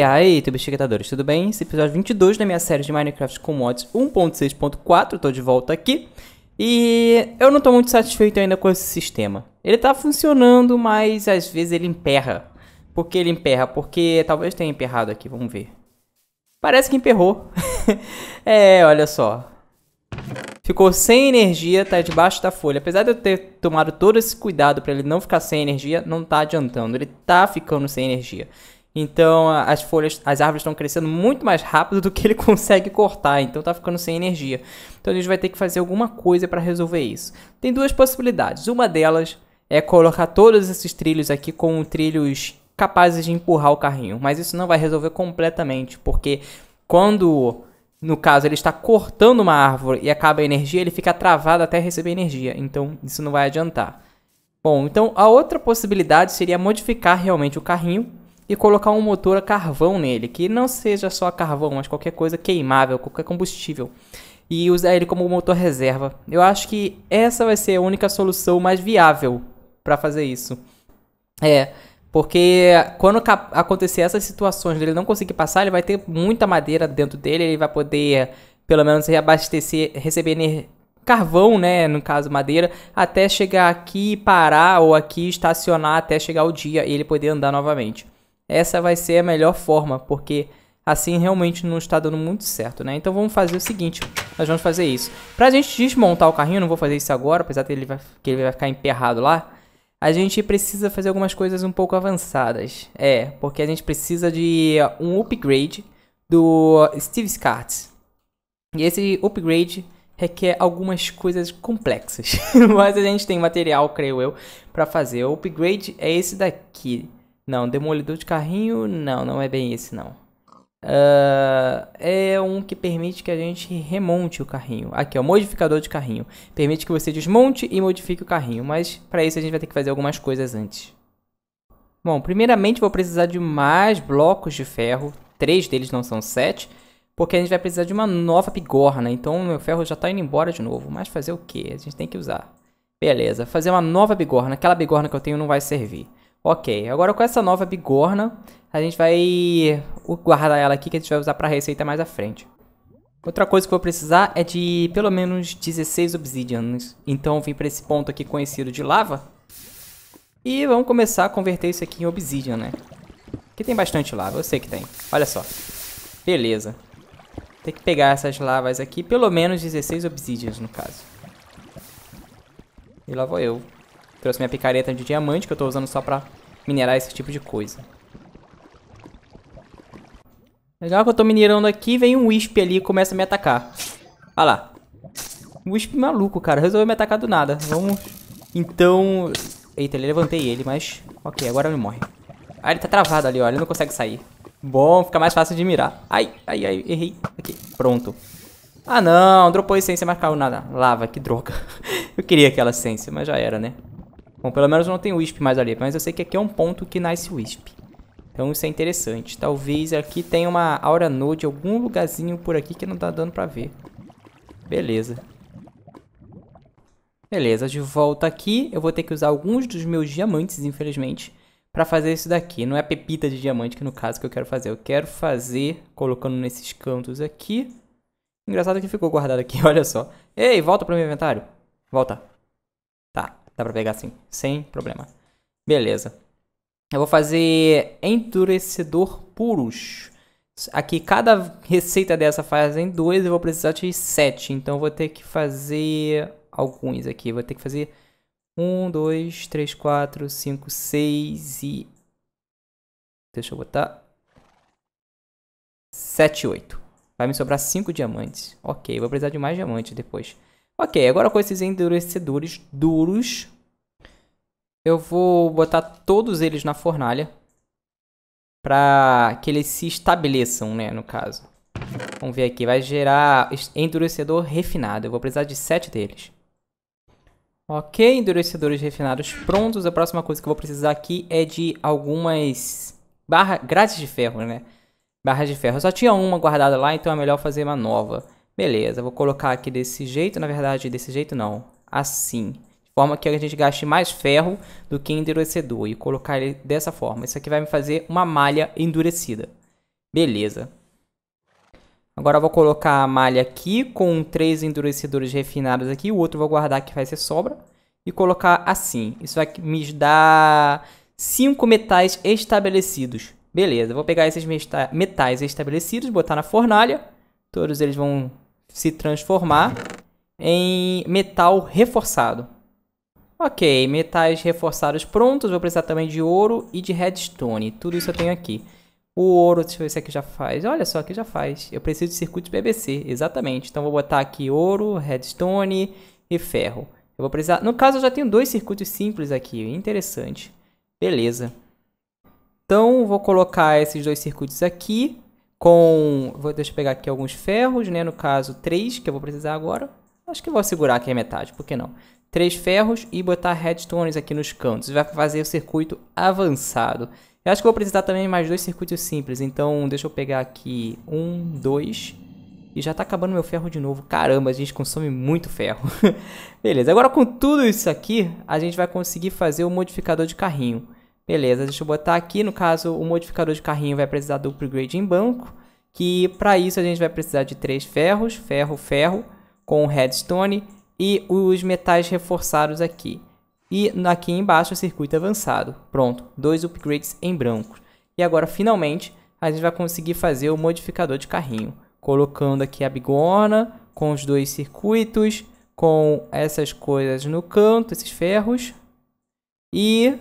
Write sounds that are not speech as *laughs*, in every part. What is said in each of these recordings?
E aí, YouTube tudo bem? Esse episódio 22 da minha série de Minecraft com mods 1.6.4, tô de volta aqui. E eu não tô muito satisfeito ainda com esse sistema. Ele tá funcionando, mas às vezes ele emperra. Por que ele emperra? Porque talvez tenha emperrado aqui, vamos ver. Parece que emperrou. *laughs* é, olha só. Ficou sem energia, tá debaixo da folha. Apesar de eu ter tomado todo esse cuidado para ele não ficar sem energia, não tá adiantando. Ele tá ficando sem energia. Então as folhas, as árvores estão crescendo muito mais rápido do que ele *laughs* consegue cortar, então tá ficando sem energia. Então a gente vai ter que fazer alguma coisa para resolver isso. Tem duas possibilidades. Uma delas é colocar todos esses trilhos aqui com trilhos capazes de empurrar o carrinho, mas isso não vai resolver completamente, porque quando no caso ele está cortando uma árvore e acaba a energia, ele fica travado até receber energia. Então isso não vai adiantar. Bom, então a outra possibilidade seria modificar realmente o carrinho e colocar um motor a carvão nele, que não seja só a carvão, mas qualquer coisa queimável, qualquer combustível, e usar ele como motor reserva. Eu acho que essa vai ser a única solução mais viável para fazer isso. É, porque quando acontecer essas situações dele não conseguir passar, ele vai ter muita madeira dentro dele, ele vai poder pelo menos reabastecer, receber carvão, né, no caso madeira, até chegar aqui, parar ou aqui estacionar até chegar o dia e ele poder andar novamente essa vai ser a melhor forma, porque assim realmente não está dando muito certo, né? Então vamos fazer o seguinte, nós vamos fazer isso. Pra gente desmontar o carrinho, não vou fazer isso agora, apesar que ele vai, que ele vai ficar emperrado lá, a gente precisa fazer algumas coisas um pouco avançadas. É, porque a gente precisa de um upgrade do Steve's Cards. E esse upgrade requer algumas coisas complexas, *laughs* mas a gente tem material, creio eu, para fazer. O upgrade é esse daqui. Não, demolidor de carrinho, não, não é bem esse não. Uh, é um que permite que a gente remonte o carrinho. Aqui, o modificador de carrinho. Permite que você desmonte e modifique o carrinho, mas para isso a gente vai ter que fazer algumas coisas antes. Bom, primeiramente vou precisar de mais blocos de ferro. Três deles não são sete, porque a gente vai precisar de uma nova bigorna. Então o meu ferro já está indo embora de novo, mas fazer o que? A gente tem que usar. Beleza, fazer uma nova bigorna. Aquela bigorna que eu tenho não vai servir. Ok, agora com essa nova bigorna, a gente vai guardar ela aqui que a gente vai usar para receita mais à frente. Outra coisa que eu vou precisar é de pelo menos 16 obsidianas. Então eu vim para esse ponto aqui conhecido de lava. E vamos começar a converter isso aqui em obsidian, né? Aqui tem bastante lava, eu sei que tem. Olha só. Beleza. Tem que pegar essas lavas aqui, pelo menos 16 obsidians no caso. E lá vou eu. Trouxe minha picareta de diamante, que eu tô usando só pra minerar esse tipo de coisa. Legal que eu tô minerando aqui, vem um Wisp ali e começa a me atacar. Olha ah lá. Wisp maluco, cara. Resolveu me atacar do nada. Vamos... Então... Eita, ele levantei ele, mas... Ok, agora ele morre. Ah, ele tá travado ali, ó. Ele não consegue sair. Bom, fica mais fácil de mirar. Ai, ai, ai, errei. Aqui, pronto. Ah, não. Dropou a essência, mas caiu nada. Lava, que droga. *laughs* Eu queria aquela essência, mas já era, né? Bom, pelo menos não tem Wisp mais ali, mas eu sei que aqui é um ponto que nasce Wisp. Então isso é interessante. Talvez aqui tenha uma Aura Node, algum lugarzinho por aqui que não tá dando pra ver. Beleza. Beleza, de volta aqui, eu vou ter que usar alguns dos meus diamantes, infelizmente, para fazer isso daqui. Não é pepita de diamante, que no caso que eu quero fazer. Eu quero fazer colocando nesses cantos aqui. Engraçado que ficou guardado aqui, *laughs* olha só. Ei, volta para o meu inventário. Volta. Tá. Dá pra pegar assim, sem problema. Beleza. Eu vou fazer endurecedor puros. Aqui, cada receita dessa faz em dois, eu vou precisar de sete. Então, eu vou ter que fazer alguns aqui. Vou ter que fazer um, dois, três, quatro, cinco, seis e... Deixa eu botar... sete, oito. Vai me sobrar cinco diamantes. Ok, vou precisar de mais diamantes depois. Ok, agora com esses endurecedores duros, eu vou botar todos eles na fornalha para que eles se estabeleçam, né, no caso. Vamos ver aqui, vai gerar endurecedor refinado. Eu vou precisar de 7 deles. Ok, endurecedores refinados prontos. A próxima coisa que eu vou precisar aqui é de algumas barra, grades de ferro, né? Barras de ferro. Eu só tinha uma guardada lá, então é melhor fazer uma nova. Beleza, vou colocar aqui desse jeito, na verdade, desse jeito não, assim. De forma que a gente gaste mais ferro do que endurecedor e colocar ele dessa forma. Isso aqui vai me fazer uma malha endurecida. Beleza. Agora vou colocar a malha aqui com três endurecedores refinados aqui. O outro vou guardar que vai ser sobra. E colocar assim. Isso vai me dar cinco metais estabelecidos. Beleza, vou pegar esses metais estabelecidos, botar na fornalha. Todos eles vão se transformar em metal reforçado. Ok, metais reforçados prontos. Vou precisar também de ouro e de redstone. Tudo isso eu tenho aqui. O ouro, deixa eu ver se aqui já faz. Olha só, aqui já faz. Eu preciso de circuitos BBC, exatamente. Então vou botar aqui ouro, redstone e ferro. Eu vou precisar... No caso, eu já tenho dois circuitos simples aqui. Interessante. Beleza. Então, vou colocar esses dois circuitos aqui com. Vou, deixa eu pegar aqui alguns ferros, né? No caso, três, que eu vou precisar agora. Acho que vou segurar aqui a metade, por que não? Três ferros e botar redstones aqui nos cantos. Vai fazer o circuito avançado. Eu acho que vou precisar também mais dois circuitos simples. Então, deixa eu pegar aqui um, dois. E já tá acabando meu ferro de novo. Caramba, a gente consome muito ferro. *laughs* Beleza, agora com tudo isso aqui, a gente vai conseguir fazer o modificador de carrinho. Beleza, deixa eu botar aqui, no caso, o modificador de carrinho vai precisar do upgrade em banco, que para isso a gente vai precisar de três ferros, ferro, ferro, com redstone e os metais reforçados aqui. E aqui embaixo, o circuito avançado. Pronto, dois upgrades em branco. E agora, finalmente, a gente vai conseguir fazer o modificador de carrinho. Colocando aqui a bigorna, com os dois circuitos, com essas coisas no canto, esses ferros. E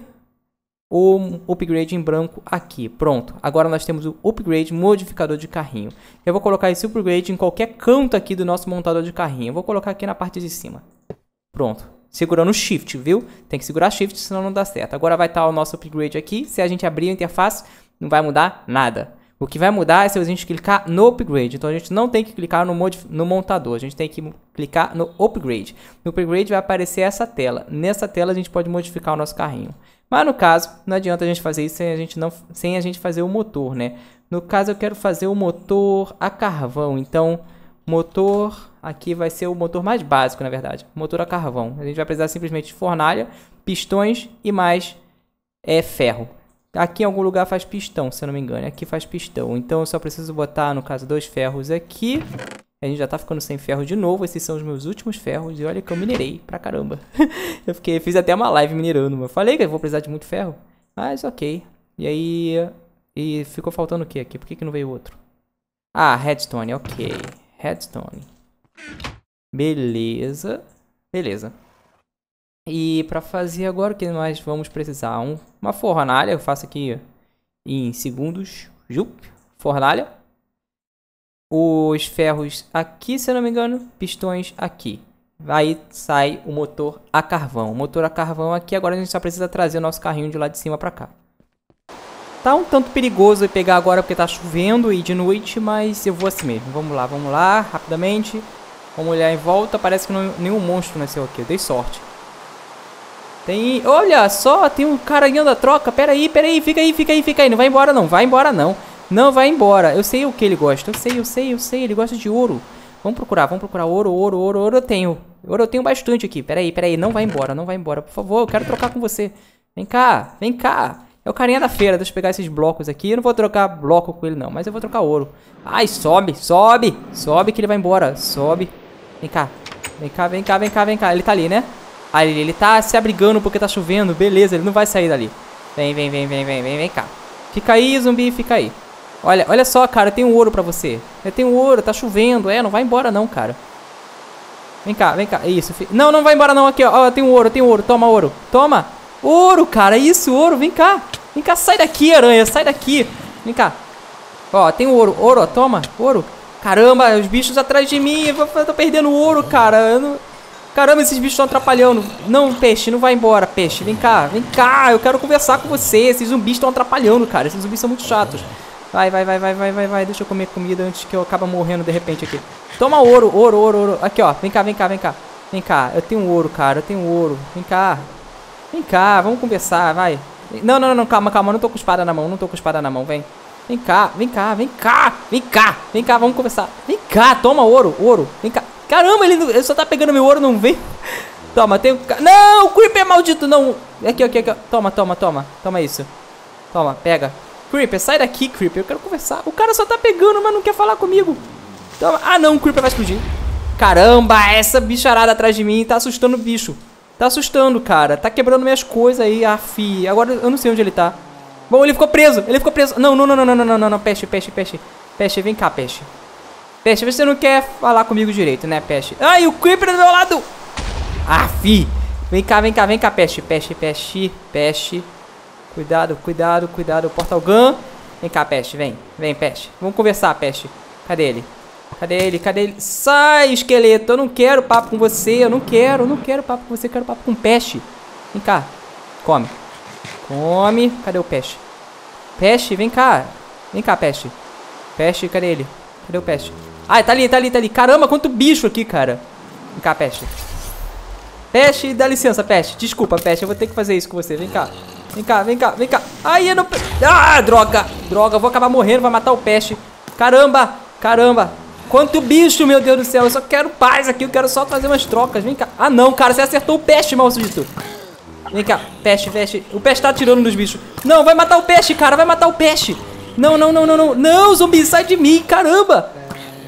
o upgrade em branco aqui. Pronto. Agora nós temos o upgrade modificador de carrinho. Eu vou colocar esse upgrade em qualquer canto aqui do nosso montador de carrinho. Eu vou colocar aqui na parte de cima. Pronto. Segurando o shift, viu? Tem que segurar shift, senão não dá certo. Agora vai estar o nosso upgrade aqui. Se a gente abrir a interface, não vai mudar nada. O que vai mudar é se a gente clicar no upgrade. Então a gente não tem que clicar no, no montador, a gente tem que clicar no upgrade. No upgrade vai aparecer essa tela. Nessa tela a gente pode modificar o nosso carrinho. Mas no caso, não adianta a gente fazer isso sem a gente, não, sem a gente fazer o motor, né? No caso, eu quero fazer o motor a carvão. Então, motor aqui vai ser o motor mais básico, na verdade. Motor a carvão. A gente vai precisar simplesmente de fornalha, pistões e mais é, ferro. Aqui em algum lugar faz pistão, se eu não me engano. Aqui faz pistão. Então, eu só preciso botar, no caso, dois ferros aqui. A gente já tá ficando sem ferro de novo. Esses são os meus últimos ferros. E olha que eu minerei pra caramba. *laughs* eu fiquei, fiz até uma live minerando. eu falei que eu vou precisar de muito ferro. Mas ok. E aí. E ficou faltando o que aqui? Por que, que não veio outro? Ah, redstone, ok. Redstone. Beleza. Beleza. E pra fazer agora o que nós vamos precisar? Um, uma fornalha. Eu faço aqui em segundos. jupe Fornalha os ferros aqui, se não me engano, pistões aqui. Aí sai o motor a carvão. O motor a carvão aqui, agora a gente só precisa trazer o nosso carrinho de lá de cima para cá. Tá um tanto perigoso pegar agora porque tá chovendo e de noite, mas eu vou assim mesmo. Vamos lá, vamos lá, rapidamente. Vamos olhar em volta, parece que não, nenhum monstro nasceu aqui, eu dei sorte. Tem, olha só, tem um cara ganhando a troca, pera aí, pera aí, fica aí, fica aí, fica aí, não vai embora não, vai embora não. Não, vai embora. Eu sei o que ele gosta. Eu sei, eu sei, eu sei. Ele gosta de ouro. Vamos procurar, vamos procurar ouro, ouro, ouro, ouro. Eu tenho. Ouro eu tenho bastante aqui. Pera aí, pera aí. Não vai embora, não vai embora. Por favor, eu quero trocar com você. Vem cá, vem cá. É o carinha da feira. Deixa eu pegar esses blocos aqui. Eu não vou trocar bloco com ele, não. Mas eu vou trocar ouro. Ai, sobe, sobe. Sobe que ele vai embora. Sobe. Vem cá. Vem cá, vem cá, vem cá, vem cá. Ele tá ali, né? Ali, ele tá se abrigando porque tá chovendo. Beleza, ele não vai sair dali. Vem, vem, vem, vem, vem, vem, vem cá. Fica aí, zumbi, fica aí. Olha, olha só, cara, tem um ouro pra você. Eu tenho ouro, tá chovendo. É, não vai embora não, cara. Vem cá, vem cá. É isso, fi... Não, não vai embora não. Aqui, ó. tem um ouro, tem um ouro. Toma, ouro. Toma. Ouro, cara. É isso, ouro. Vem cá. Vem cá, sai daqui, aranha. Sai daqui. Vem cá. Ó, tem um ouro. Ouro, ó. Toma. Ouro. Caramba, os bichos atrás de mim. Eu tô perdendo ouro, cara. Não... Caramba, esses bichos estão atrapalhando. Não, peixe, não vai embora, peixe. Vem cá, vem cá. Eu quero conversar com você. Esses zumbis estão atrapalhando, cara. Esses zumbis são muito chatos. Vai, vai, vai, vai, vai, vai, vai. Deixa eu comer comida antes que eu acabe morrendo de repente aqui. Toma ouro, ouro, ouro, ouro. Aqui, ó. Vem cá, vem cá, vem cá. Vem cá. Eu tenho ouro, cara. Eu tenho ouro. Vem cá. Vem cá. Vamos conversar, vai. Não, não, não. Calma, calma. Não tô com espada na mão. Não tô com espada na mão. Vem. Vem cá, vem cá, vem cá. Vem cá. Vem cá, vamos conversar. Vem cá. Toma ouro, ouro. Vem cá. Caramba, ele, ele só tá pegando meu ouro, não vem. *laughs* Toma, tem... Não, o Creeper é maldito, não. Aqui, aqui, aqui. Toma, toma, toma. Toma isso. Toma, pega. Creeper, sai daqui, Creeper. Eu quero conversar. O cara só tá pegando, mas não quer falar comigo. Toma. Então, ah, não. O Creeper vai explodir. Caramba, essa bicharada atrás de mim tá assustando o bicho. Tá assustando, cara. Tá quebrando minhas coisas aí, fi. Agora eu não sei onde ele tá. Bom, ele ficou preso. Ele ficou preso. Não, não, não, não, não, não, não, não. Peste, peixe. peste. Peste, vem cá, peixe. Peixe, você não quer falar comigo direito, né, peixe? Ai, o Creeper do meu lado. Ah, fi. Vem cá, vem cá, vem cá, peixe, peixe, peixe, peixe. Cuidado, cuidado, cuidado. Portal Gun. Vem cá, Peste. Vem. Vem, Peste. Vamos conversar, Peste. Cadê ele? Cadê ele? Cadê ele? Sai, esqueleto. Eu não quero papo com você. Eu não quero. Eu não quero papo com você. Eu quero papo com Peste. Vem cá. Come. Come. Cadê o Peste? Peste, vem cá. Vem cá, Peste. Peste, cadê ele? Cadê o Peste? Ah, tá ali, tá ali, tá ali. Caramba, quanto bicho aqui, cara. Vem cá, Peste. Peste, dá licença, Peste. Desculpa, Peste, eu vou ter que fazer isso com você. Vem cá. Vem cá, vem cá, vem cá. Aí eu não... Ah, droga. Droga, eu vou acabar morrendo, vai matar o Peste. Caramba, caramba. Quanto bicho, meu Deus do céu. Eu só quero paz aqui, eu quero só fazer umas trocas. Vem cá. Ah, não, cara, você acertou o Peste, maldito. Vem cá, Peste, Peste. O Peste tá atirando nos bichos. Não, vai matar o Peste, cara, vai matar o Peste. Não, não, não, não, não. Não, zumbi, sai de mim, caramba.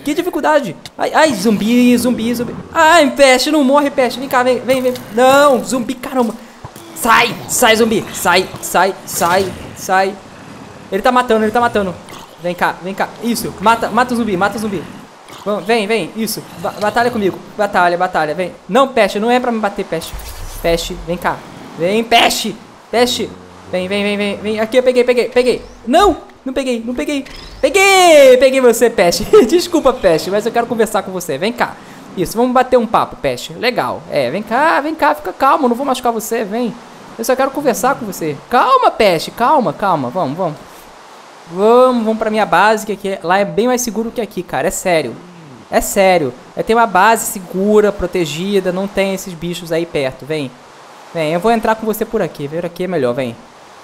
Que dificuldade. Ai, ai, zumbi, zumbi, zumbi. Ai, peste, não morre, peste. Vem cá, vem, vem, vem. Não, zumbi, caramba. Sai, sai, zumbi. Sai, sai, sai, sai. Ele tá matando, ele tá matando. Vem cá, vem cá. Isso, mata, mata o zumbi, mata o zumbi. vem, vem, isso. Ba batalha comigo. Batalha, batalha, vem. Não, peste, não é pra me bater, peste. Peste, vem cá. Vem, peste. Peste. Vem, vem, vem, vem, vem. Aqui, eu peguei, peguei, peguei. Não! Não peguei, não peguei. Peguei! Peguei você, Peste. *laughs* Desculpa, Peste, mas eu quero conversar com você. Vem cá. Isso, vamos bater um papo, Peste. Legal. É, vem cá, vem cá, fica calmo, não vou machucar você, vem. Eu só quero conversar com você. Calma, Peste, calma, calma. Vamos, vamos. Vamos, vamos pra minha base, que aqui, é, lá é bem mais seguro que aqui, cara. É sério. É sério. É ter uma base segura, protegida, não tem esses bichos aí perto. Vem. Vem, eu vou entrar com você por aqui. Ver aqui é melhor, vem.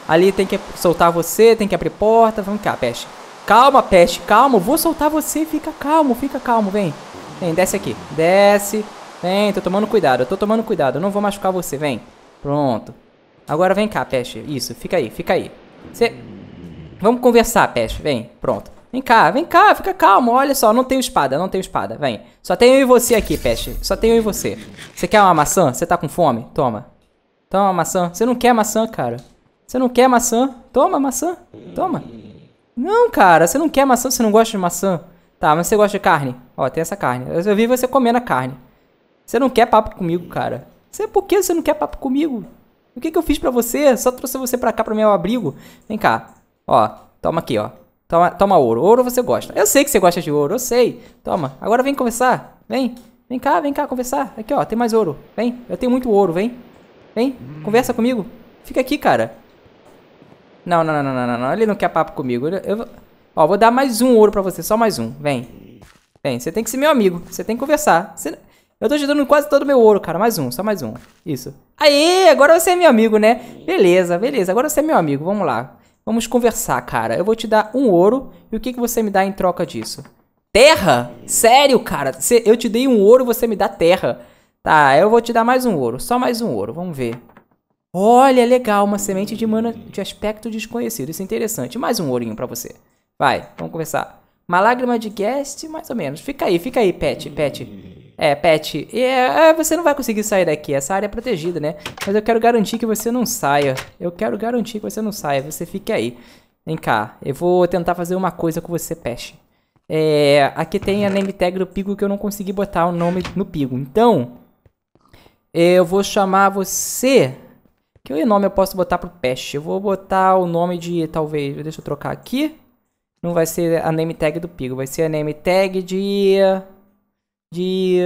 Ali tem que soltar você, tem que abrir porta. Vamos cá, peste. Calma, peste, calma. Vou soltar você. Fica calmo, fica calmo. Vem. Vem, desce aqui. Desce. Vem, tô tomando cuidado. Eu tô tomando cuidado. Eu não vou machucar você. Vem. Pronto. Agora vem cá, peste. Isso, fica aí, fica aí. Você... Vamos conversar, peste. Vem. Pronto. Vem cá, vem cá, fica calmo. Olha só, não tenho espada, não tenho espada. Vem. Só tenho eu e você aqui, peste. Só tenho eu e você. Você quer uma maçã? Você tá com fome? Toma. Toma uma maçã. Você não quer maçã, cara. Você não quer maçã? Toma maçã. Toma. Não, cara, você não quer maçã, você não gosta de maçã. Tá, mas você gosta de carne? Ó, tem essa carne. Eu vi você comendo a carne. Você não quer papo comigo, cara. Você, por que você não quer papo comigo? O que, que eu fiz para você? Só trouxe você pra cá pro meu abrigo? Vem cá. Ó, toma aqui, ó. Toma, toma ouro. Ouro você gosta. Eu sei que você gosta de ouro, eu sei. Toma. Agora vem conversar. Vem. Vem cá, vem cá conversar. Aqui, ó, tem mais ouro. Vem. Eu tenho muito ouro, vem. Vem, conversa comigo. Fica aqui, cara. Não, não, não, não, não, não. Ele não quer papo comigo. Eu, ó, vou dar mais um ouro pra você, só mais um. Vem. Vem, você tem que ser meu amigo. Você tem que conversar. Você... Eu tô te dando quase todo o meu ouro, cara. Mais um, só mais um. Isso. Aê, agora você é meu amigo, né? Beleza, beleza. Agora você é meu amigo. Vamos lá. Vamos conversar, cara. Eu vou te dar um ouro. E o que, que você me dá em troca disso? Terra? Sério, cara? eu te dei um ouro, você me dá terra. Tá, eu vou te dar mais um ouro. Só mais um ouro. Vamos ver. Olha, legal, uma semente de mana de aspecto desconhecido. Isso é interessante. Mais um ourinho para você. Vai, vamos conversar. Uma lágrima de guest, mais ou menos. Fica aí, fica aí, Pet, Pet. É, Pet, é, é, você não vai conseguir sair daqui. Essa área é protegida, né? Mas eu quero garantir que você não saia. Eu quero garantir que você não saia. Você fique aí. Vem cá, eu vou tentar fazer uma coisa com você, Pet. É, aqui tem a name tag do Pigo que eu não consegui botar o nome no Pigo. Então, eu vou chamar você que nome eu posso botar pro pet? Eu vou botar o nome de, talvez, deixa eu trocar aqui. Não vai ser a name tag do Pigo, vai ser a name tag de... De...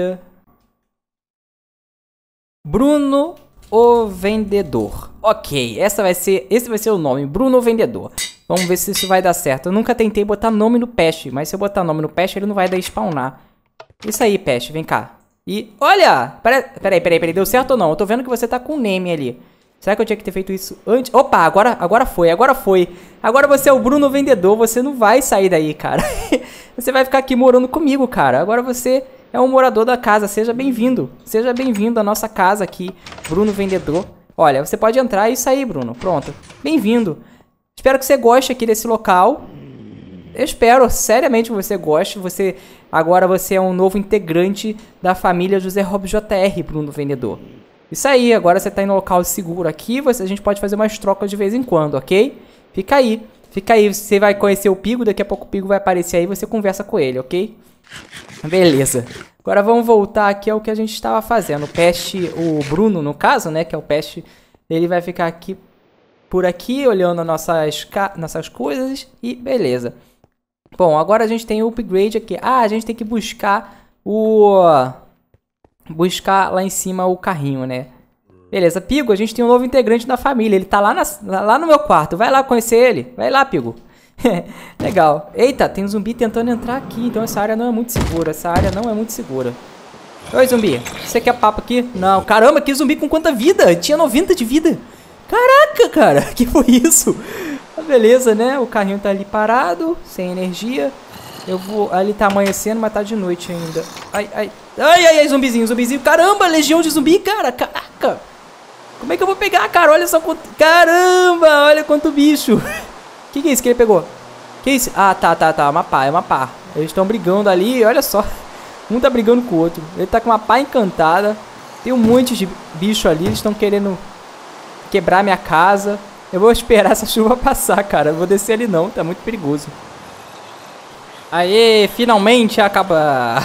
Bruno o Vendedor. Ok, essa vai ser, esse vai ser o nome, Bruno o Vendedor. Vamos ver se isso vai dar certo. Eu nunca tentei botar nome no peste, mas se eu botar nome no peste, ele não vai dar spawnar. Isso aí, peste, vem cá. E olha! Pera, peraí, peraí, peraí, deu certo ou não? Eu tô vendo que você tá com name ali. Será que eu tinha que ter feito isso antes? Opa, agora, agora foi, agora foi. Agora você é o Bruno vendedor, você não vai sair daí, cara. *laughs* você vai ficar aqui morando comigo, cara. Agora você é um morador da casa, seja bem-vindo. Seja bem-vindo à nossa casa aqui, Bruno vendedor. Olha, você pode entrar e sair, Bruno. Pronto. Bem-vindo. Espero que você goste aqui desse local. Eu espero seriamente que você goste. Você agora você é um novo integrante da família José Rob JR, Bruno Vendedor. Isso aí, agora você está em um local seguro aqui, você, a gente pode fazer umas trocas de vez em quando, ok? Fica aí, fica aí, você vai conhecer o Pigo, daqui a pouco o Pigo vai aparecer aí, você conversa com ele, ok? Beleza. Agora vamos voltar aqui ao que a gente estava fazendo. O peste, o Bruno, no caso, né, que é o peste, ele vai ficar aqui por aqui, olhando nossas, nossas coisas e beleza. Bom, agora a gente tem o upgrade aqui. Ah, a gente tem que buscar o buscar lá em cima o carrinho, né? Beleza, Pigo, a gente tem um novo integrante da família. Ele tá lá, na, lá no meu quarto. Vai lá conhecer ele. Vai lá, Pigo. *laughs* Legal. Eita, tem um zumbi tentando entrar aqui. Então essa área não é muito segura. Essa área não é muito segura. Oi, zumbi. Você quer papo aqui? Não. Caramba, que zumbi com quanta vida? Tinha 90 de vida. Caraca, cara. *laughs* Que foi isso? Ah, beleza, né? O carrinho tá ali parado, sem energia. Eu vou... Ali tá amanhecendo, mas tá de noite ainda. Ai, ai. Ai, ai, ai, zumbizinho, zumbizinho. Caramba, legião de zumbi, cara. Caraca. Como é que eu vou pegar, cara? Olha só quanto... Caramba, olha quanto bicho. O *laughs* que, que é isso que ele pegou? Que é isso? Ah, tá, tá, tá. É uma pá, é uma pá. Eles estão brigando ali, olha só. *laughs* Um tá brigando com o outro. Ele tá com uma pá encantada. Tem um monte de bicho ali. Eles estão querendo quebrar minha casa. Eu vou esperar *laughs* essa chuva passar, cara. Eu vou descer ali não, tá muito perigoso. Aê, finalmente acaba...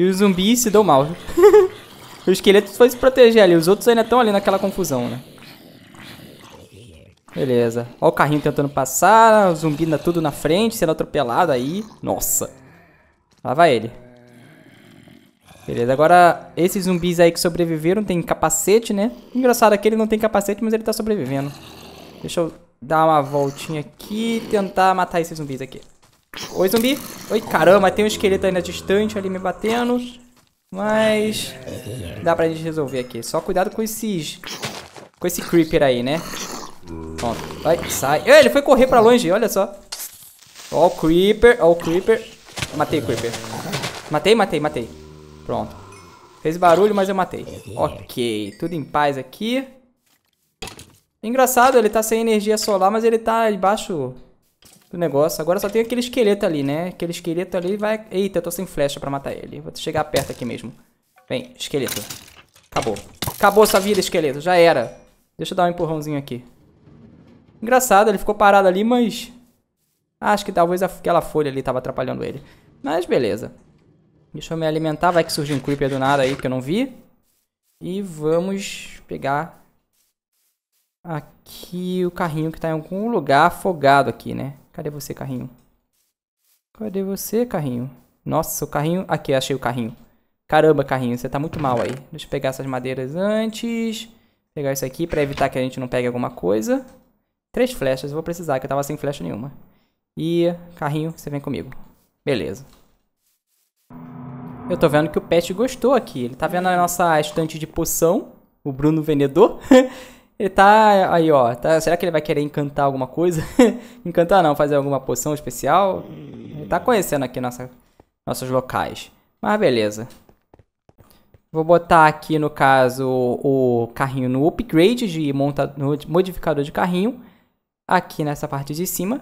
E os zumbis se dão mal. *laughs* o esqueleto foi se proteger ali. Os outros ainda estão ali naquela confusão, né? Beleza. Ó o carrinho tentando passar. O zumbi ainda tudo na frente, sendo atropelado aí. Nossa. Lá vai ele. Beleza, agora esses zumbis aí que sobreviveram tem capacete, né? Engraçado é que ele não tem capacete, mas ele tá sobrevivendo. Deixa eu dar uma voltinha aqui e tentar matar esses zumbis aqui. Oi, zumbi. Oi, caramba, tem um esqueleto ainda distante ali me batendo. Mas dá pra gente resolver aqui. Só cuidado com esses... Com esse creeper aí, né? Pronto. Vai, sai. ele foi correr pra longe, olha só. Ó o creeper, ó o creeper. Matei o creeper. Matei, matei, matei. Pronto. Fez barulho, mas eu matei. Ok, tudo em paz aqui. Engraçado, ele tá sem energia solar, mas ele tá embaixo do negócio. Agora só tem aquele esqueleto ali, né? Aquele esqueleto ali vai... Eita, eu tô sem flecha pra matar ele. Vou chegar perto aqui mesmo. Vem, esqueleto. Acabou. Acabou sua vida, esqueleto. Já era. Deixa eu dar um empurrãozinho aqui. Engraçado, ele ficou parado ali, mas... Acho que talvez aquela folha ali tava atrapalhando ele. Mas beleza. Deixa eu me alimentar. Vai que surge um creeper do nada aí que eu não vi. E vamos pegar aqui o carrinho que tá em algum lugar afogado aqui, né? Cadê você, carrinho? Cadê você, carrinho? Nossa, o carrinho... Aqui, achei o carrinho. Caramba, carrinho, você tá muito mal aí. Deixa eu pegar essas madeiras antes. Pegar isso aqui pra evitar que a gente não pegue alguma coisa. Três flechas, eu vou precisar, que eu tava sem flecha nenhuma. E, carrinho, você vem comigo. Beleza. Eu tô vendo que o Pet gostou aqui. Ele tá vendo a nossa estante de poção. O Bruno Vendedor. *laughs* Ele tá aí, ó. Tá, será que ele vai querer encantar alguma coisa? *laughs* encantar não, fazer alguma poção especial? Ele tá conhecendo aqui nossa, nossos locais. Mas beleza. Vou botar aqui, no caso, o carrinho no upgrade de monta, no modificador de carrinho. Aqui nessa parte de cima.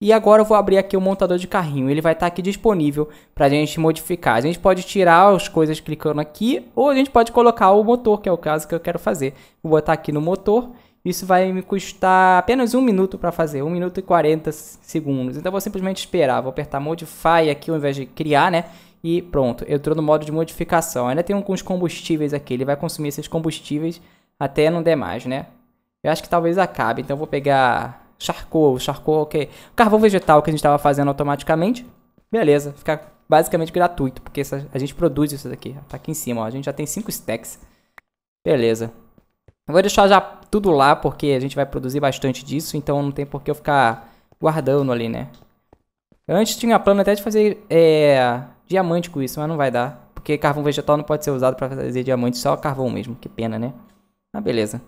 E agora eu vou abrir aqui o montador de carrinho. Ele vai estar tá aqui disponível para a gente modificar. A gente pode tirar as coisas clicando aqui, ou a gente pode colocar o motor, que é o caso que eu quero fazer. Vou botar aqui no motor. Isso vai me custar apenas um minuto para fazer, 1 minuto e 40 segundos. Então eu vou simplesmente esperar, vou apertar Modify aqui ao invés de criar, né? E pronto, eu estou no modo de modificação. Ainda tem alguns combustíveis aqui, ele vai consumir esses combustíveis até não der mais, né? Eu acho que talvez acabe, então eu vou pegar charcou, charcou ok. carvão vegetal que a gente estava fazendo automaticamente. Beleza, fica basicamente gratuito, porque essa, a gente produz isso daqui. Tá aqui em cima, ó, a gente já tem 5 stacks. Beleza. Eu vou deixar já tudo lá, porque a gente vai produzir bastante disso, então não tem por que eu ficar guardando ali, né? Antes tinha plano até de fazer é, diamante com isso, mas não vai dar. Porque carvão vegetal não pode ser usado para fazer diamante, só carvão mesmo. Que pena, né? Mas ah, beleza.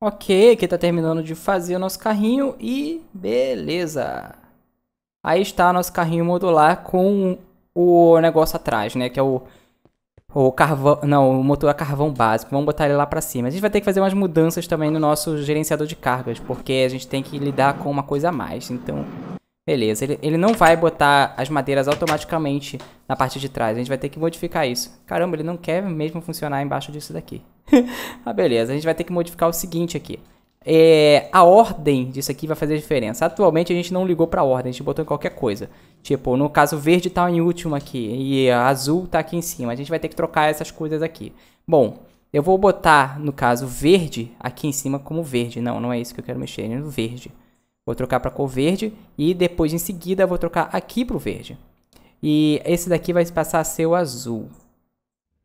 Ok, que está terminando de fazer o nosso carrinho e beleza. Aí está nosso carrinho modular com o negócio atrás, né? Que é o, o carvão, não, o motor a carvão básico. Vamos botar ele lá para cima. A gente vai ter que fazer umas mudanças também no nosso gerenciador de cargas, porque a gente tem que lidar com uma coisa a mais. Então, Beleza, ele, ele não vai botar as madeiras automaticamente na parte de trás. A gente vai ter que modificar isso. Caramba, ele não quer mesmo funcionar embaixo disso daqui. *laughs* ah, beleza, a gente vai ter que modificar o seguinte aqui. É, a ordem disso aqui vai fazer diferença. Atualmente a gente não ligou para ordem, a gente botou em qualquer coisa. Tipo, no caso verde tá em último aqui e azul tá aqui em cima. A gente vai ter que trocar essas coisas aqui. Bom, eu vou botar no caso verde aqui em cima como verde. Não, não é isso que eu quero mexer, é no verde. Vou trocar para cor verde e depois em seguida vou trocar aqui para o verde. E esse daqui vai passar a ser o azul.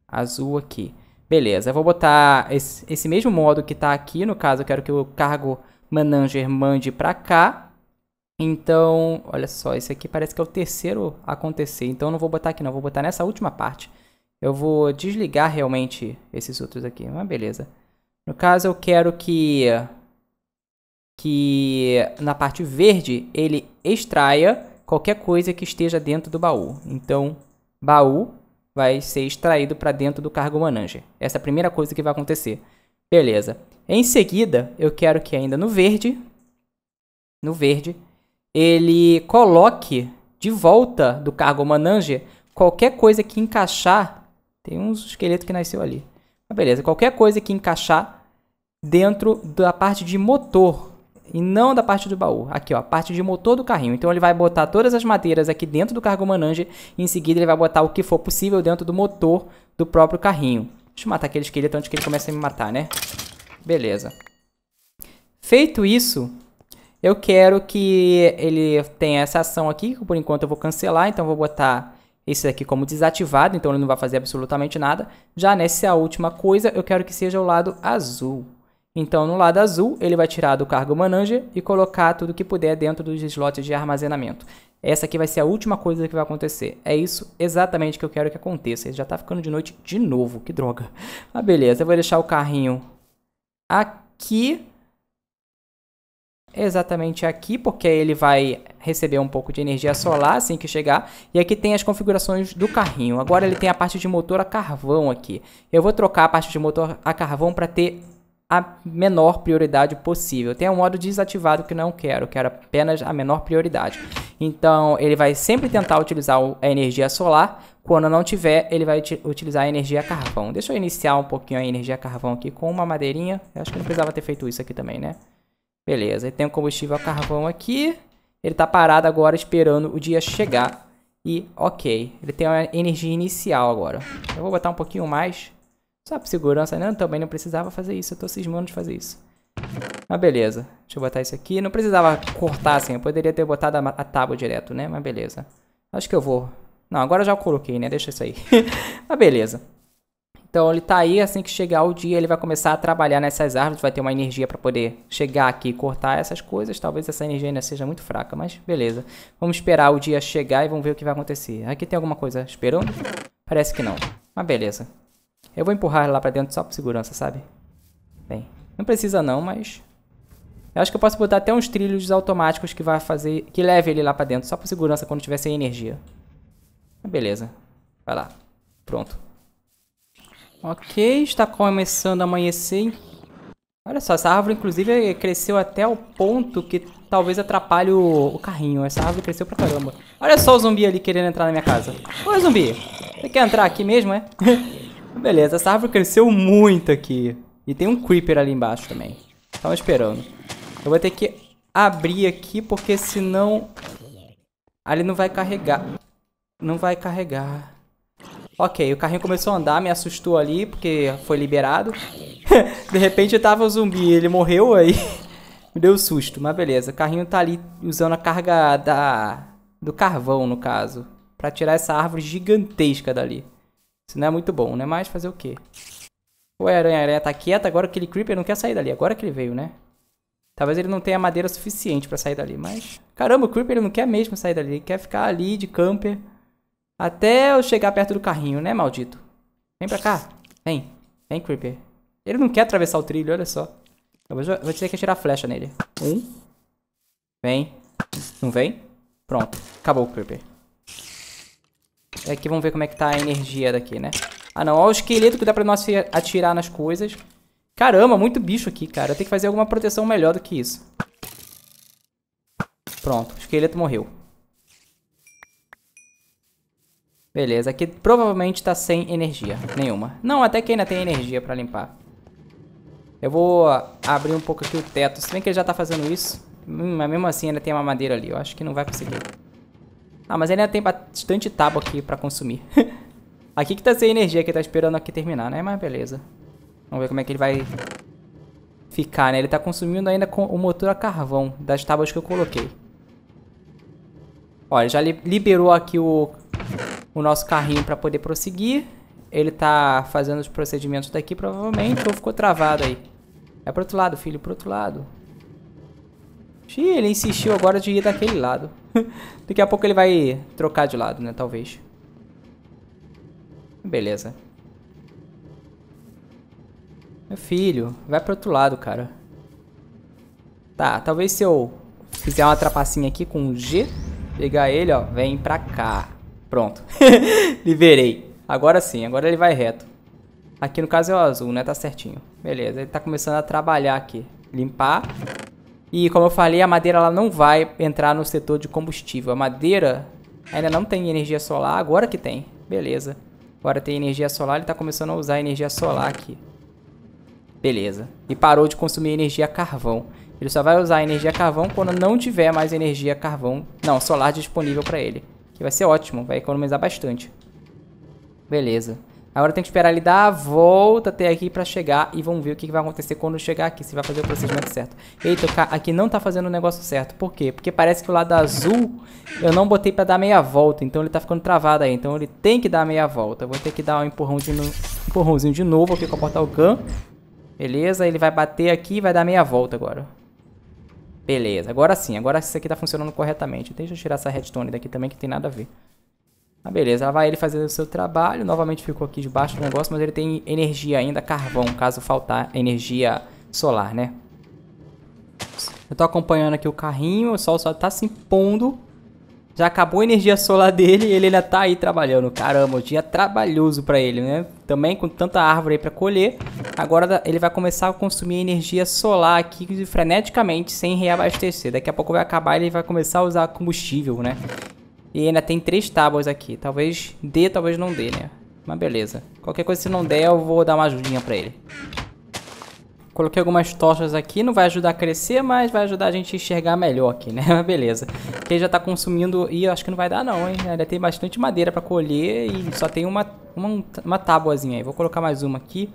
Azul aqui. Beleza, eu vou botar esse, esse mesmo modo que está aqui. No caso, eu quero que o cargo manager mande para cá. Então, olha só, esse aqui parece que é o terceiro acontecer. Então, eu não vou botar aqui não, vou botar nessa última parte. Eu vou desligar realmente esses outros aqui. Mas ah, beleza. No caso, eu quero que que na parte verde ele extraia qualquer coisa que esteja dentro do baú. Então, baú vai ser extraído para dentro do cargo manager. Essa é a primeira coisa que vai acontecer. Beleza. Em seguida, eu quero que ainda no verde, no verde, ele coloque de volta do cargo manager qualquer coisa que encaixar. Tem um esqueleto que nasceu ali. Mas beleza, qualquer coisa que encaixar dentro da parte de motor e não da parte do baú. Aqui, ó, a parte de motor do carrinho. Então ele vai botar todas as madeiras aqui dentro do cargo manange e em seguida ele vai botar o que for possível dentro do motor do próprio carrinho. Deixa eu matar aquele esqueleto antes que ele comece a me matar, né? Beleza. Feito isso, eu quero que ele tenha essa ação aqui, que por enquanto eu vou cancelar, então vou botar esse aqui como desativado, então ele não vai fazer absolutamente nada. Já nessa última coisa, eu quero que seja o lado azul. Então, no lado azul, ele vai tirar do cargo Manager e colocar tudo que puder dentro dos slots de armazenamento. Essa aqui vai ser a última coisa que vai acontecer. É isso exatamente que eu quero que aconteça. Ele já tá ficando de noite de novo, que droga. Mas *laughs* ah, beleza, eu vou deixar o carrinho aqui. Exatamente aqui, porque ele vai receber um pouco de energia solar assim que chegar. E aqui tem as configurações do carrinho. Agora ele tem a parte de motor a carvão aqui. Eu vou trocar a parte de motor a carvão para ter a menor prioridade possível. Tem um modo desativado que não quero, que era apenas a menor prioridade. Então ele vai sempre tentar utilizar a energia solar, quando não tiver ele vai utilizar a energia carvão. Deixa eu iniciar um pouquinho a energia carvão aqui com uma madeirinha, eu acho que não precisava ter feito isso aqui também, né? Beleza, ele tem o um combustível a carvão aqui, ele está parado agora esperando o dia chegar. E ok, ele tem uma energia inicial agora. Eu vou botar um pouquinho mais só por segurança, Eu né? também não precisava fazer isso, eu tô cismando de fazer isso. Mas beleza, deixa eu botar isso aqui. Não precisava cortar assim, eu poderia ter botado a, a tábua direto, né? Mas beleza. Acho que eu vou. Não, agora eu já coloquei, né? Deixa isso aí. *laughs* Mas beleza. Então ele tá aí, assim que chegar o dia, ele vai começar a trabalhar nessas árvores, vai ter uma energia para poder chegar aqui e cortar essas coisas. Talvez essa energia ainda seja muito fraca, mas beleza. Vamos esperar o dia chegar e vamos ver o que vai acontecer. Aqui tem alguma coisa Esperou? Parece que não. Mas beleza. Eu vou empurrar lá pra dentro só por segurança, sabe? Bem, não precisa não, mas... Eu acho que eu posso botar até uns trilhos automáticos que vai fazer... Que leve ele lá pra dentro, só por segurança quando tiver sem energia. Beleza. Vai lá. Pronto. Ok, está começando a amanhecer. Olha só, essa árvore inclusive cresceu até o ponto que talvez atrapalhe o, o carrinho. Essa árvore cresceu pra caramba. Olha só o zumbi ali querendo entrar na minha casa. Oi, zumbi. Você quer entrar aqui mesmo, é? *laughs* Beleza, essa árvore cresceu muito aqui. E tem um Creeper ali embaixo também. Tava esperando. Eu vou ter que abrir aqui, porque senão... Ali não vai carregar. Não vai carregar. Ok, o carrinho começou a andar, me assustou ali, porque foi liberado. *laughs* De repente tava o um zumbi, ele morreu aí. *laughs* me deu um susto, mas beleza. O carrinho tá ali usando a carga da... do carvão, no caso. Pra tirar essa árvore gigantesca dali. Isso não é muito bom, né? Mas fazer o quê? O aranha-aranha tá quieto, agora aquele creeper não quer sair dali. Agora que ele veio, né? Talvez ele não tenha madeira suficiente pra sair dali, mas... Caramba, o creeper ele não quer mesmo sair dali. Ele quer ficar ali de camper. Até eu chegar perto do carrinho, né, maldito? Vem pra cá. Vem. Vem, creeper. Ele não quer atravessar o trilho, olha só. Eu vou, vou ter que atirar é flecha nele. Um. Vem. Não vem? Pronto. Acabou o creeper. Aqui é vamos ver como é que tá a energia daqui, né? Ah não, olha o esqueleto que dá pra nós atirar nas coisas. Caramba, muito bicho aqui, cara. Eu tenho que fazer alguma proteção melhor do que isso. Pronto, o esqueleto morreu. Beleza, aqui provavelmente tá sem energia nenhuma. Não, até que ainda tem energia pra limpar. Eu vou abrir um pouco aqui o teto, se bem que ele já tá fazendo isso. Hum, mas mesmo assim ainda tem uma madeira ali, eu acho que não vai conseguir. Ah, mas ainda tem bastante tábua aqui pra consumir. *laughs* aqui que tá sem energia, que tá esperando aqui terminar, né? Mas beleza. Vamos ver como é que ele vai ficar, né? Ele tá consumindo ainda com o motor a carvão das tábuas que eu coloquei. Olha, já liberou aqui o, o nosso carrinho pra poder prosseguir. Ele tá fazendo os procedimentos daqui, provavelmente, ou ficou travado aí. É pro outro lado, filho, pro outro lado. Ih, ele insistiu agora de ir daquele lado. *laughs* Daqui a pouco ele vai trocar de lado, né? Talvez. Beleza. Meu filho, vai pro outro lado, cara. Tá, talvez se eu fizer uma trapacinha aqui com um G, pegar ele, ó, vem pra cá. Pronto. *laughs* Liberei. Agora sim, agora ele vai reto. Aqui no caso é o azul, né? Tá certinho. Beleza, ele tá começando a trabalhar aqui. Limpar. E como eu falei, a madeira ela não vai entrar no setor de combustível. A madeira ainda não tem energia solar, agora que tem. Beleza. Agora tem energia solar, ele está começando a usar energia solar aqui. Beleza. E parou de consumir energia carvão. Ele só vai usar energia carvão quando não tiver mais energia carvão, não, solar disponível para ele. Que vai ser ótimo, vai economizar bastante. Beleza. Agora tem que esperar ele dar a volta até aqui pra chegar e vamos ver o que, vai acontecer quando chegar aqui, se vai fazer o procedimento certo. Eita, aqui não tá fazendo o negócio certo. Por quê? Porque parece que o lado azul eu não botei pra dar meia volta, então ele tá ficando travado aí. Então ele tem que dar meia volta. vou ter que dar um empurrãozinho, no... empurrãozinho de novo aqui com o portal gun. Beleza, ele vai bater aqui e vai dar meia volta agora. Beleza, agora sim, agora isso aqui tá funcionando corretamente. Deixa eu tirar essa redstone daqui também que tem nada a ver. Ah, beleza, ela vai ele fazendo o seu trabalho. Novamente ficou aqui debaixo do negócio, mas ele tem energia ainda, carvão, caso faltar energia solar, né? Eu tô acompanhando aqui o carrinho, o sol só tá se impondo. Já acabou a energia solar dele e ele ainda tá aí trabalhando. Caramba, o dia trabalhoso pra ele, né? Também com tanta árvore aí pra colher. Agora ele vai começar a consumir energia solar aqui freneticamente, sem reabastecer. Daqui a pouco vai acabar e ele vai começar a usar combustível, né? E ainda tem três tábuas aqui. Talvez dê, talvez não dê, né? Mas beleza. Qualquer coisa, se não der, eu vou dar uma ajudinha pra ele. Coloquei algumas tochas aqui. Não vai ajudar a crescer, mas vai ajudar a gente a enxergar melhor aqui, né? *laughs* Mas beleza. Ele já tá consumindo... Ih, acho que não vai dar não, hein? Ainda tem bastante madeira pra colher e só tem uma, uma, uma tábuazinha aí. Vou colocar mais uma aqui.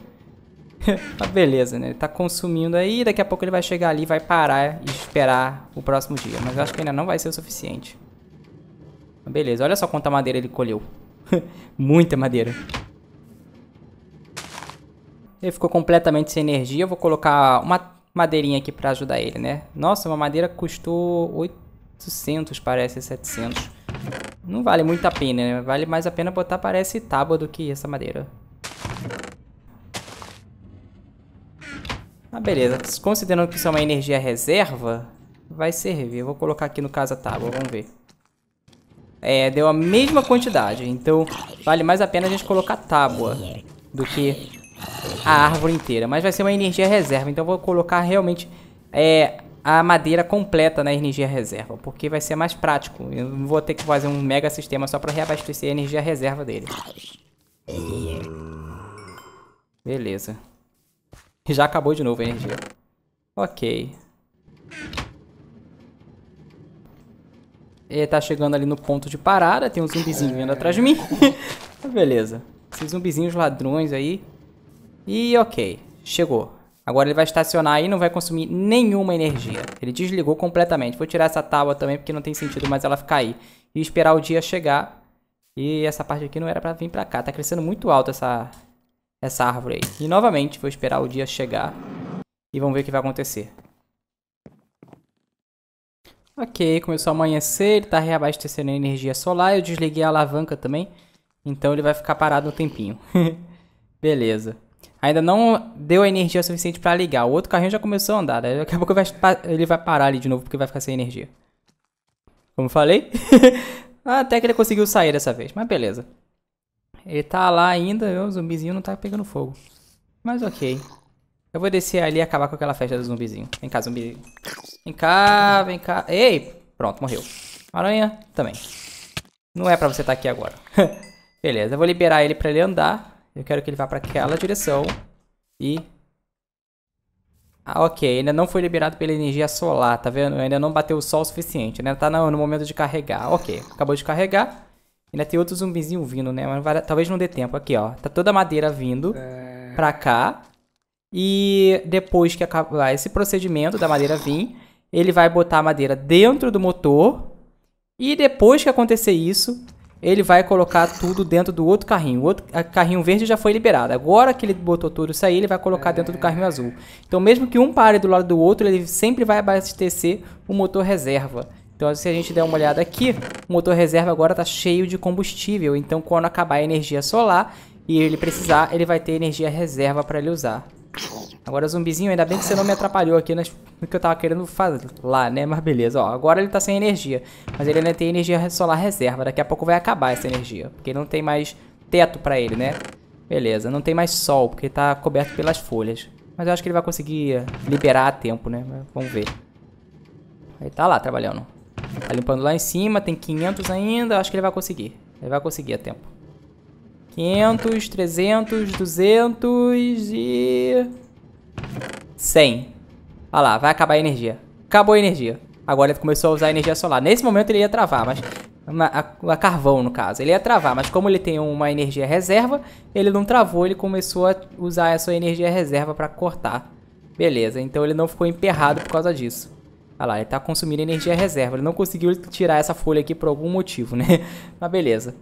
*laughs* Mas beleza, né? Ele tá consumindo aí. Daqui a pouco ele vai chegar ali, vai parar e esperar o próximo dia. Mas eu acho que ainda não vai ser o suficiente. Beleza, olha só quanta madeira ele colheu. *laughs* Muita madeira. Ele ficou completamente sem energia. Eu vou colocar uma madeirinha aqui pra ajudar ele, né? Nossa, uma madeira custou 800, parece, 700. Não vale muito a pena, né? Vale mais a pena botar, parece, tábua do que essa madeira. Ah, beleza. Considerando que isso é uma energia reserva, vai servir. Eu vou colocar aqui no caso a tábua, vamos ver. É, deu a mesma quantidade. Então, vale mais a pena a gente colocar tábua do que a árvore inteira. Mas vai ser uma energia reserva. Então, eu vou colocar realmente é, a madeira completa na energia reserva. Porque vai ser mais prático. Eu não vou ter que fazer um mega sistema só para reabastecer a energia reserva dele. Beleza. Já acabou de novo a energia. Ok. É, tá chegando ali no ponto de parada, tem um zumbizinho vindo atrás de mim. *laughs* Beleza. Esses zumbizinhos ladrões aí. E ok, chegou. Agora ele vai estacionar aí e não vai consumir nenhuma energia. Ele desligou completamente. Vou tirar essa tábua também porque não tem sentido mais ela ficar aí. E esperar o dia chegar. E essa parte aqui não era pra vir pra cá. Tá crescendo muito alto essa, essa árvore aí. E novamente vou esperar o dia chegar. E vamos ver o que vai acontecer. Ok, começou a amanhecer, ele está reabastecendo a energia solar. Eu desliguei a alavanca também, então ele vai ficar parado um tempinho. *laughs* Beleza. Ainda não deu a energia suficiente para ligar. O outro carrinho já começou a andar, né? Daqui a pouco ele vai parar ali de novo porque vai ficar sem energia. Como falei? *laughs* Até que ele conseguiu sair dessa vez, mas beleza. Ele tá lá ainda, o zumbizinho não tá pegando fogo. Mas ok. Eu vou descer ali e acabar com aquela festa do zumbizinho. Vem cá, zumbi. Vem cá, vem cá. Ei! Pronto, morreu. Aranha também. Não é pra você estar tá aqui agora. *laughs* Beleza, eu vou liberar ele pra ele andar. Eu quero que ele vá pra aquela direção. E... Ah, ok. Ainda não foi liberado pela energia solar, tá vendo? Ainda não bateu o sol o suficiente, né? Tá no, no momento de carregar. Ok, acabou de carregar. Ainda tem outro zumbizinho vindo, né? Mas vai, talvez não dê tempo. Aqui, ó. Tá toda a madeira vindo é. pra cá. E depois que acabar esse procedimento da madeira vir, ele vai botar a madeira dentro do motor. E depois que acontecer isso, ele vai colocar tudo dentro do outro carrinho. O outro a, carrinho verde já foi liberado. Agora que ele botou tudo isso aí, ele vai colocar dentro do carrinho azul. Então, mesmo que um pare do lado do outro, ele sempre vai abastecer o motor reserva. Então, se a gente der uma olhada aqui, o motor reserva agora está cheio de combustível. Então, quando acabar a energia solar e ele precisar, ele vai ter energia reserva para ele usar. Agora, zumbizinho, ainda bem que você não me atrapalhou aqui nas... no que eu tava querendo fazer lá, né? Mas beleza, ó. Agora ele tá sem energia. Mas ele ainda tem energia solar reserva. Daqui a pouco vai acabar essa energia. Porque não tem mais teto pra ele, né? Beleza, não tem mais sol, porque tá coberto pelas folhas. Mas eu acho que ele vai conseguir liberar a tempo, né? Vamos ver. Ele tá lá trabalhando. Tá limpando lá em cima, tem 500 ainda. Eu acho que ele vai conseguir. Ele vai conseguir a tempo. 500, 300, 200 e... 100. Olha lá, vai acabar a energia. Acabou a energia. Agora ele começou a usar a energia solar. Nesse momento ele ia travar, mas... A, a, carvão, no caso. Ele ia travar, mas como ele tem uma energia reserva, ele não travou, ele começou a usar a sua energia reserva para cortar. Beleza, então ele não ficou emperrado por causa disso. Olha lá, ele tá consumindo energia reserva. Ele não conseguiu tirar essa folha aqui por algum motivo, né? *laughs* Mas beleza.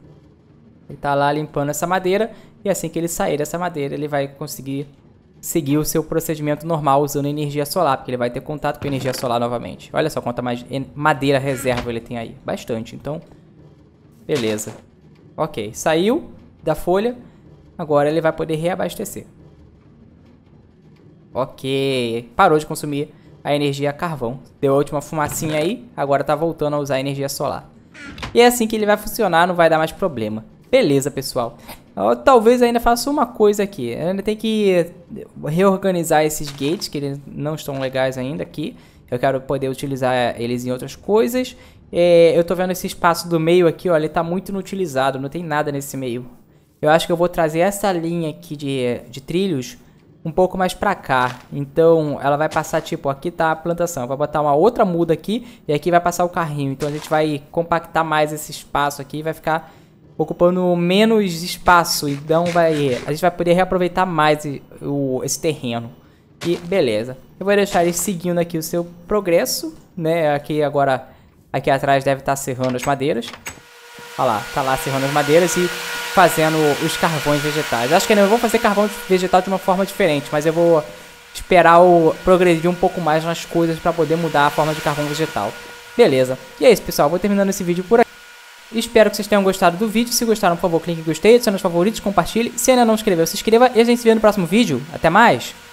Ele tá lá limpando essa madeira e assim que ele sair dessa madeira, ele vai conseguir seguir o seu procedimento normal usando energia solar, porque ele vai ter contato com energia solar novamente. Olha só quanta madeira reserva ele tem aí. Bastante, então... Beleza. Ok, saiu da folha. Agora ele vai poder reabastecer. Ok, parou de consumir a energia carvão. Deu a última fumacinha aí, agora tá voltando a usar energia solar. E é assim que ele vai funcionar, não vai dar mais problema. Beleza, pessoal. Eu, talvez ainda faça uma coisa aqui. Eu ainda tem que reorganizar esses gates, que eles não estão legais ainda aqui. Eu quero poder utilizar eles em outras coisas. É, eu tô vendo esse espaço do meio aqui, olha, ele tá muito inutilizado, não tem nada nesse meio. Eu acho que eu vou trazer essa linha aqui de, de trilhos um pouco mais pra cá. Então, ela vai passar, tipo, aqui tá a plantação. Vai botar uma outra muda aqui e aqui vai passar o carrinho. Então, a gente vai compactar mais esse espaço aqui e vai ficar ocupando menos espaço. Então vai, a gente vai poder reaproveitar mais o, esse terreno. E beleza. Eu vou deixar ele seguindo aqui o seu progresso, né? Aqui agora, aqui atrás deve estar tá serrando as madeiras. Olha lá, tá lá serrando as madeiras e fazendo os carvões vegetais. Acho que não, eu vou fazer carvão vegetal de uma forma diferente, mas eu vou esperar o progredir um pouco mais nas coisas para poder mudar a forma de carvão vegetal. Beleza. E é isso, pessoal. Vou terminando esse vídeo por aqui. Espero que vocês tenham gostado do vídeo. Se gostaram, por favor, clique em gostei, adicione os favoritos, compartilhe. Se ainda não se inscreveu, se inscreva e a gente se vê no próximo vídeo. Até mais!